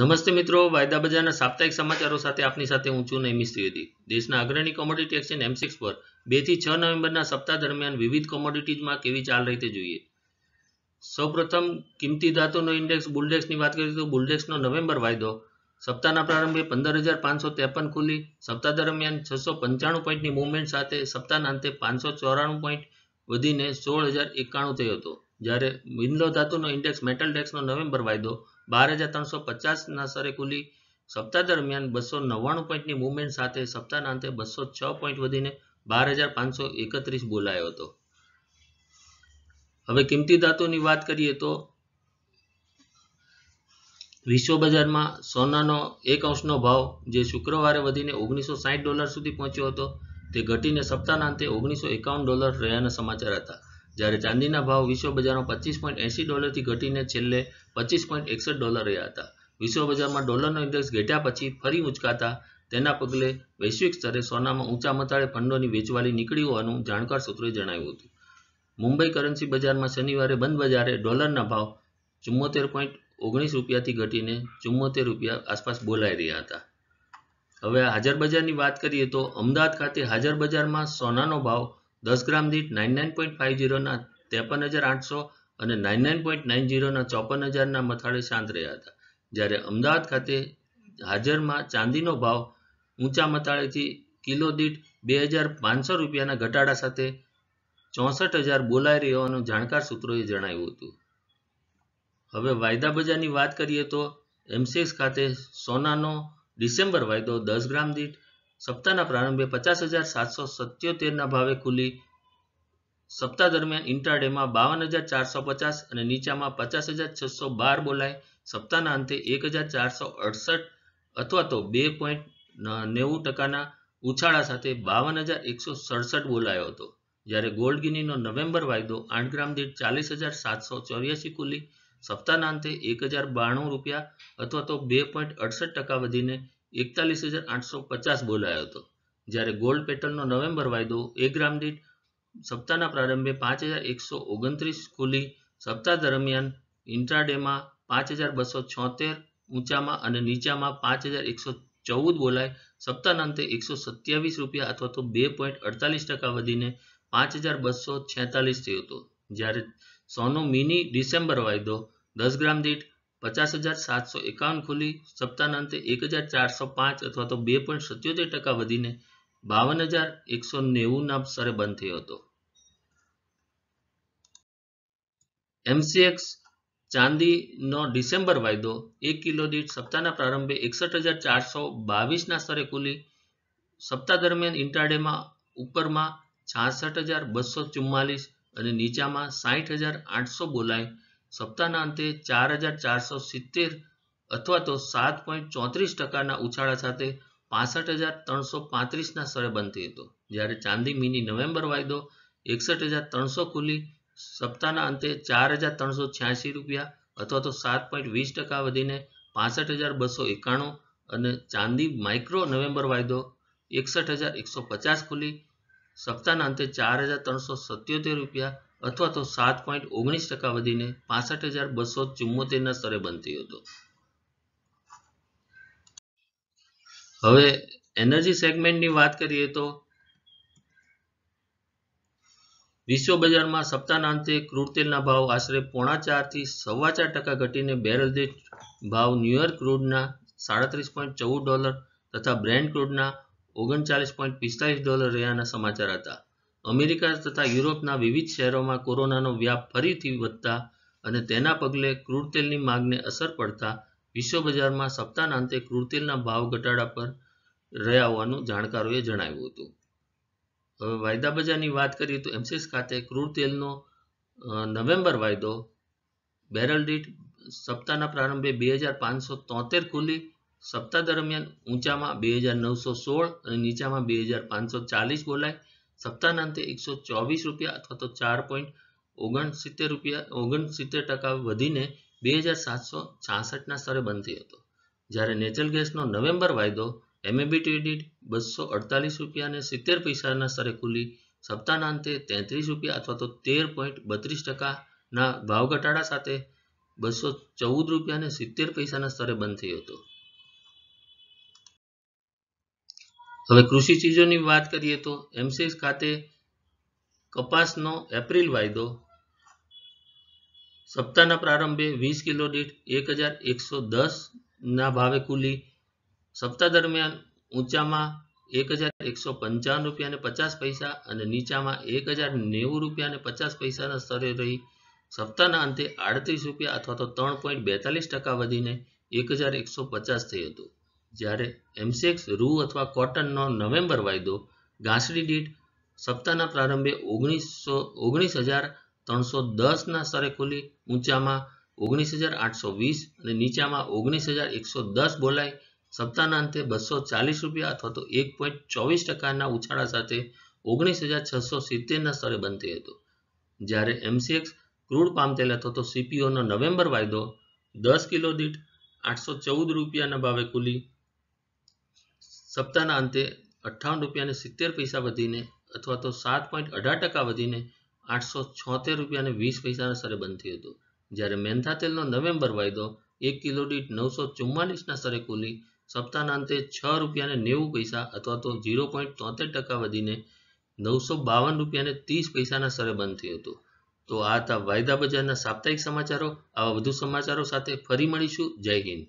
નમસ્તે મિત્રો વાયદા બજારના સાપ્તાહિક સમાચારો સાથે આપની સાથે હું છું નૈમિશ ત્રિવેદી દેશના અગ્રણી કોમોડિટી એક્સચેન્જ સિક્સ પર બેથી છ નવેમ્બરના સપ્તાહ દરમિયાન વિવિધ કોમોડિટીઝમાં કેવી ચાલ રહી તે જોઈએ સૌપ્રથમ કિંમતી ધાતુનો ઇન્ડેક્સ બુલડેક્સની વાત કરીએ તો બુલડેક્સનો નવેમ્બર વાયદો સપ્તાહના પ્રારંભે પંદર હજાર પાંચસો ત્રેપન ખુલી સપ્તાહ દરમિયાન છસો પંચાણું પોઈન્ટની મૂવમેન્ટ સાથે સપ્તાહના અંતે પાંચસો ચોરાણું પોઈન્ટ વધીને સોળ હજાર એકાણું થયો હતો જ્યારે વિન્લો ધાતુનો ઇન્ડેક્સ મેટલ ડેક્સનો નવેમ્બર વાયદો બાર હજાર ત્રણસો પચાસના સ્તરે ખુલી સપ્તાહ દરમિયાન બસો નવ્વાણું પોઈન્ટની મૂવમેન્ટ સાથે સપ્તાહના અંતે બસો છ પોઈન્ટ વધીને બાર હજાર પાંચસો એકત્રીસ બોલાયો હતો હવે કિંમતી ધાતુની વાત કરીએ તો વિશ્વ બજારમાં સોનાનો એક અંશનો ભાવ જે શુક્રવારે વધીને ઓગણીસો સાહીઠ ડોલર સુધી પહોંચ્યો હતો તે ઘટીને સપ્તાહના અંતે ઓગણીસો એકાવન ડોલર રહ્યાના સમાચાર હતા જ્યારે ચાંદીના ભાવ વિશ્વ બજારમાં પચીસ પોઈન્ટ એંસી ડોલરથી ઘટીને છેલ્લે પચીસ પોઈન્ટ એકસઠ ડોલર રહ્યા હતા વિશ્વ બજારમાં ડોલરનો ઇન્ડેક્સ ઘટ્યા પછી ફરી ઉંચકાતા તેના પગલે વૈશ્વિક સ્તરે સોનામાં ઊંચા મથાળે ફંડોની વેચવાલી નીકળી હોવાનું જાણકાર સૂત્રોએ જણાવ્યું હતું મુંબઈ કરન્સી બજારમાં શનિવારે બંધ બજારે ડોલરના ભાવ ચુમ્મોતેર પોઈન્ટ ઓગણીસ રૂપિયાથી ઘટીને ચુમ્મોતેર રૂપિયા આસપાસ બોલાઈ રહ્યા હતા હવે હાજર બજારની વાત કરીએ તો અમદાવાદ ખાતે હાજર બજારમાં સોનાનો ભાવ દસ ગ્રામ દીઠ નાઇન નાઇન પોઈન્ટ ફાઇવ જીરોના ત્રેપન હજાર આઠસો અને નાઇન નાઇન પોઈન્ટ નાઇન જીરોના ચોપન હજારના મથાળે શાંત રહ્યા હતા જ્યારે અમદાવાદ ખાતે હાજરમાં ચાંદીનો ભાવ ઊંચા મથાળેથી કિલો દીઠ બે હજાર પાંચસો રૂપિયાના ઘટાડા સાથે ચોસઠ હજાર બોલાઈ રહ્યો જાણકાર સૂત્રોએ જણાવ્યું હતું હવે વાયદા બજારની વાત કરીએ તો એમસીએક્સ ખાતે સોનાનો ડિસેમ્બર વાયદો દસ ગ્રામ દીઠ સપ્તાહના પ્રારંભે પચાસ હજાર સાતસો સત્યોતેરના ભાવે ખુલી સપ્તાહ દરમિયાન ઇન્ટ્રાડેમાં બાવન હજાર ચારસો પચાસ અને નીચામાં પચાસ હજાર છસો બાર બોલાય સપ્તાહના અંતે એક હજાર ચારસો અડસઠ અથવા તો બે પોઈન્ટ નેવું ટકાના ઉછાળા સાથે બાવન હજાર એકસો સડસઠ બોલાયો હતો જ્યારે ગોલ્ડ ગિનીનો નવેમ્બર વાયદો આઠ ગ્રામ દીઠ ચાલીસ હજાર સાતસો ચોર્યાસી ખુલી સપ્તાહના અંતે એક હજાર બાણું રૂપિયા અથવા તો બે પોઈન્ટ અડસઠ ટકા વધીને એકતાલીસ હજાર આઠસો પચાસ બોલાયો હતો જ્યારે ગોલ્ડ પેટર્નનો નવેમ્બર વાયદો એક ગ્રામ દીઠ સપ્તાહના પ્રારંભે પાંચ હજાર એકસો ઓગણત્રીસ ખુલી સપ્તાહ દરમિયાન ઇન્ટ્રાડેમાં પાંચ હજાર બસો છોતેર ઊંચામાં અને નીચામાં પાંચ હજાર એકસો ચૌદ બોલાય સપ્તાહના અંતે એકસો સત્યાવીસ રૂપિયા અથવા તો બે પોઈન્ટ અડતાલીસ ટકા વધીને પાંચ હજાર બસો છેતાલીસ થયો હતો જ્યારે સોનો મિની ડિસેમ્બર વાયદો દસ ગ્રામ દીઠ પચાસ હજાર સાતસો એકાવન ખુલી સપ્તાહના અંતે એક હજાર ચારસો પાંચ અથવા તો બે પોઈન્ટ સત્યોતેર ટકા વધીને બાવન હજાર એકસો નેવુંના સ્તરે બંધ થયો હતો એમસીએક્સ ચાંદીનો ડિસેમ્બર વાયદો એક કિલો દીઠ સપ્તાહના પ્રારંભે એકસઠ હજાર ચારસો બાવીસના સ્તરે ખુલી સપ્તાહ દરમિયાન ઇન્ટ્રાડેમાં ઉપરમાં છાસઠ હજાર બસો ચુમ્માલીસ અને નીચામાં સાઠ હજાર આઠસો બોલાય સપ્તાહના અંતે ચાર હજાર ચારસો સિત્તેર અથવા તો સાત પોઈન્ટ ચોત્રીસ ટકાના ઉછાળા સાથે પાસઠ હજાર ત્રણસો પાંત્રીસના સ્તરે બંધ થઈ હતો જ્યારે ચાંદી મિની નવેમ્બર વાયદો એકસઠ હજાર ત્રણસો ખુલી સપ્તાહના અંતે ચાર હજાર ત્રણસો છ્યાસી રૂપિયા અથવા તો સાત પોઈન્ટ વીસ ટકા વધીને પાસઠ હજાર બસો એકાણું અને ચાંદી માઇક્રો નવેમ્બર વાયદો એકસઠ હજાર એકસો પચાસ ખુલી સપ્તાહના અંતે ચાર હજાર ત્રણસો સત્યોતેર રૂપિયા અથવા તો સાત પોઈન્ટ ઓગણીસ ટકા વધીને પાસઠ હજાર બસો ચુમ્મોતેરના સ્તરે બનતી હતો હવે એનર્જી સેગમેન્ટની વાત કરીએ તો વિશ્વ બજારમાં સપ્તાહના અંતે ક્રૂડ તેલના ભાવ આશરે પોણા ચારથી સવા ચાર ટકા ઘટીને બેરલ દીઠ ભાવ ન્યુયોર્ક ક્રૂડના સાડત્રીસ પોઈન્ટ ચૌદ ડોલર તથા બ્રેન્ડ ક્રૂડના ઓગણચાલીસ પોઈન્ટ પિસ્તાલીસ ડોલર રહ્યાના સમાચાર હતા અમેરિકા તથા યુરોપના વિવિધ શહેરોમાં કોરોનાનો વ્યાપ ફરીથી વધતા અને તેના પગલે ક્રૂડ તેલની માંગને અસર પડતા વિશ્વ બજારમાં સપ્તાહાંતે ક્રૂડ તેલના ભાવ ઘટાડા પર રહ્યા હોવાનું જાણકારોએ જણાવ્યું હતું હવે વાયદા બજારની વાત કરીએ તો એમસીએસ ખાતે ક્રૂડ તેલનો નવેમ્બર વાયદો બેરલ દીઠ સપ્તાહના પ્રારંભે બે હજાર પાંચસો તોતેર ખુલી સપ્તાહ દરમિયાન ઊંચામાં બે હજાર નવસો સોળ અને નીચામાં બે હજાર પાંચસો ચાલીસ બોલાય સપ્તાહના અંતે એકસો ચોવીસ રૂપિયા અથવા તો ચાર પોઈન્ટ ઓગણસિત્તેર રૂપિયા ઓગણસિત્તેર ટકા વધીને બે હજાર સાતસો છાસઠના સ્તરે બંધ થયો હતો જ્યારે નેચરલ ગેસનો નવેમ્બર વાયદો એમએબીટીડી બસો અડતાલીસ રૂપિયાને સિત્તેર પૈસાના સ્તરે ખુલી સપ્તાહના અંતે તેત્રીસ રૂપિયા અથવા તો તેર પોઈન્ટ બત્રીસ ટકાના ભાવ ઘટાડા સાથે બસો ચૌદ રૂપિયા અને સિત્તેર પૈસાના સ્તરે બંધ થયો હતો હવે કૃષિ ચીજોની વાત કરીએ તો એમસીએસ ખાતે કપાસનો એપ્રિલ વાયદો સપ્તાહના પ્રારંભે વીસ કિલો દીઠ એક હજાર એકસો દસના ભાવે કુલી સપ્તાહ દરમિયાન ઊંચામાં એક હજાર એકસો પંચાવન રૂપિયા ને પચાસ પૈસા અને નીચામાં એક હજાર નેવું રૂપિયા ને પચાસ પૈસાના સ્તરે રહી સપ્તાહના અંતે આડત્રીસ રૂપિયા અથવા તો ત્રણ પોઈન્ટ બેતાલીસ ટકા વધીને એક હજાર એકસો પચાસ થયું હતું જ્યારે એમસેક્સ રૂ અથવા કોટનનો નવેમ્બર વાયદો ગાંસડી દીઠ સપ્તાહના પ્રારંભે ઓગણીસો ઓગણીસ હજાર ત્રણસો દસના સ્તરે ખુલી ઊંચામાં ઓગણીસ હજાર આઠસો વીસ અને નીચામાં ઓગણીસ હજાર એકસો દસ બોલાય સપ્તાહના અંતે બસો ચાલીસ રૂપિયા અથવા તો એક પોઈન્ટ ચોવીસ ટકાના ઉછાળા સાથે ઓગણીસ હજાર છસો સિત્તેરના સ્તરે બંધ થઈ હતો જ્યારે એમસીએક્સ ક્રૂડ પામતેલ અથવા તો સીપીઓનો નવેમ્બર વાયદો દસ કિલો દીઠ આઠસો ચૌદ રૂપિયાના ભાવે ખુલી સપ્તાહના અંતે અઠ્ઠાવન રૂપિયાને સિત્તેર પૈસા વધીને અથવા તો સાત પોઈન્ટ અઢાર ટકા વધીને આઠસો છોતેર રૂપિયાને વીસ પૈસાના સ્તરે બંધ થયો હતો જ્યારે મેંથા તેલનો નવેમ્બર વાયદો એક કિલો દીઠ નવસો ચુમ્માલીસના સ્તરે કુલી સપ્તાહના અંતે છ રૂપિયાને નેવું પૈસા અથવા તો ઝીરો પોઈન્ટ તોતેર ટકા વધીને નવસો બાવન રૂપિયાને ત્રીસ પૈસાના સ્તરે બંધ થયો હતો તો આ હતા વાયદા બજારના સાપ્તાહિક સમાચારો આવા વધુ સમાચારો સાથે ફરી મળીશું જય હિન્દ